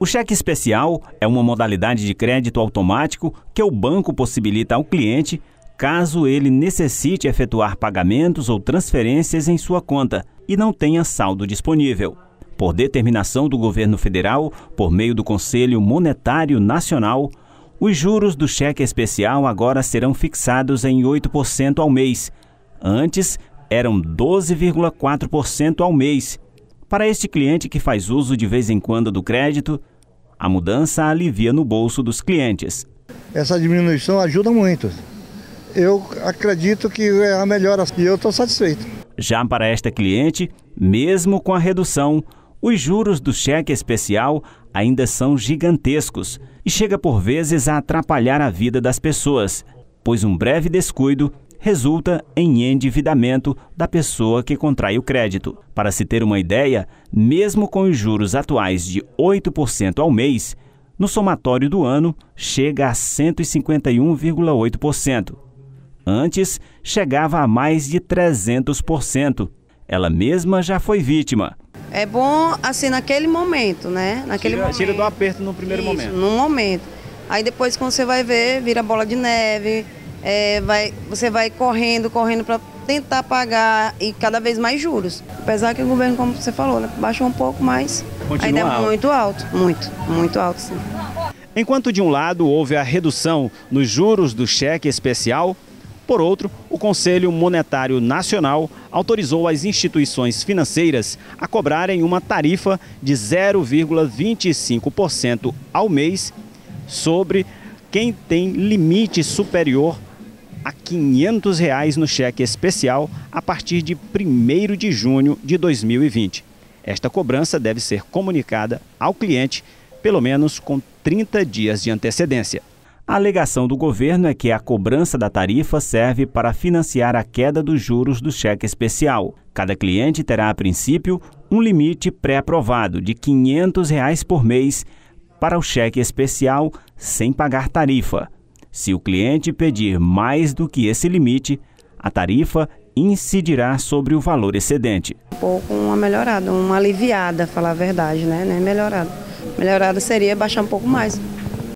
O cheque especial é uma modalidade de crédito automático que o banco possibilita ao cliente caso ele necessite efetuar pagamentos ou transferências em sua conta e não tenha saldo disponível. Por determinação do governo federal, por meio do Conselho Monetário Nacional, os juros do cheque especial agora serão fixados em 8% ao mês. Antes, eram 12,4% ao mês para este cliente que faz uso de vez em quando do crédito, a mudança alivia no bolso dos clientes. Essa diminuição ajuda muito. Eu acredito que é a melhora e eu estou satisfeito. Já para esta cliente, mesmo com a redução, os juros do cheque especial ainda são gigantescos e chega por vezes a atrapalhar a vida das pessoas, pois um breve descuido resulta em endividamento da pessoa que contrai o crédito. Para se ter uma ideia, mesmo com os juros atuais de 8% ao mês, no somatório do ano chega a 151,8%. Antes chegava a mais de 300%. Ela mesma já foi vítima. É bom assim naquele momento, né? Naquele tira, momento. tira do aperto no primeiro Isso, momento. No momento. Aí depois quando você vai ver, vira bola de neve, é, vai, você vai correndo, correndo para tentar pagar e cada vez mais juros. Apesar que o governo, como você falou, né, baixou um pouco, mas Continua ainda é muito alto, muito, muito alto sim. Enquanto de um lado houve a redução nos juros do cheque especial, por outro, o Conselho Monetário Nacional autorizou as instituições financeiras a cobrarem uma tarifa de 0,25% ao mês sobre quem tem limite superior a R$ 500 reais no cheque especial a partir de 1 de junho de 2020. Esta cobrança deve ser comunicada ao cliente, pelo menos com 30 dias de antecedência. A alegação do governo é que a cobrança da tarifa serve para financiar a queda dos juros do cheque especial. Cada cliente terá, a princípio, um limite pré-aprovado de R$ 500 reais por mês para o cheque especial sem pagar tarifa. Se o cliente pedir mais do que esse limite, a tarifa incidirá sobre o valor excedente. Um pouco uma melhorada, uma aliviada, falar a verdade, né? né melhorada. Melhorada seria baixar um pouco mais.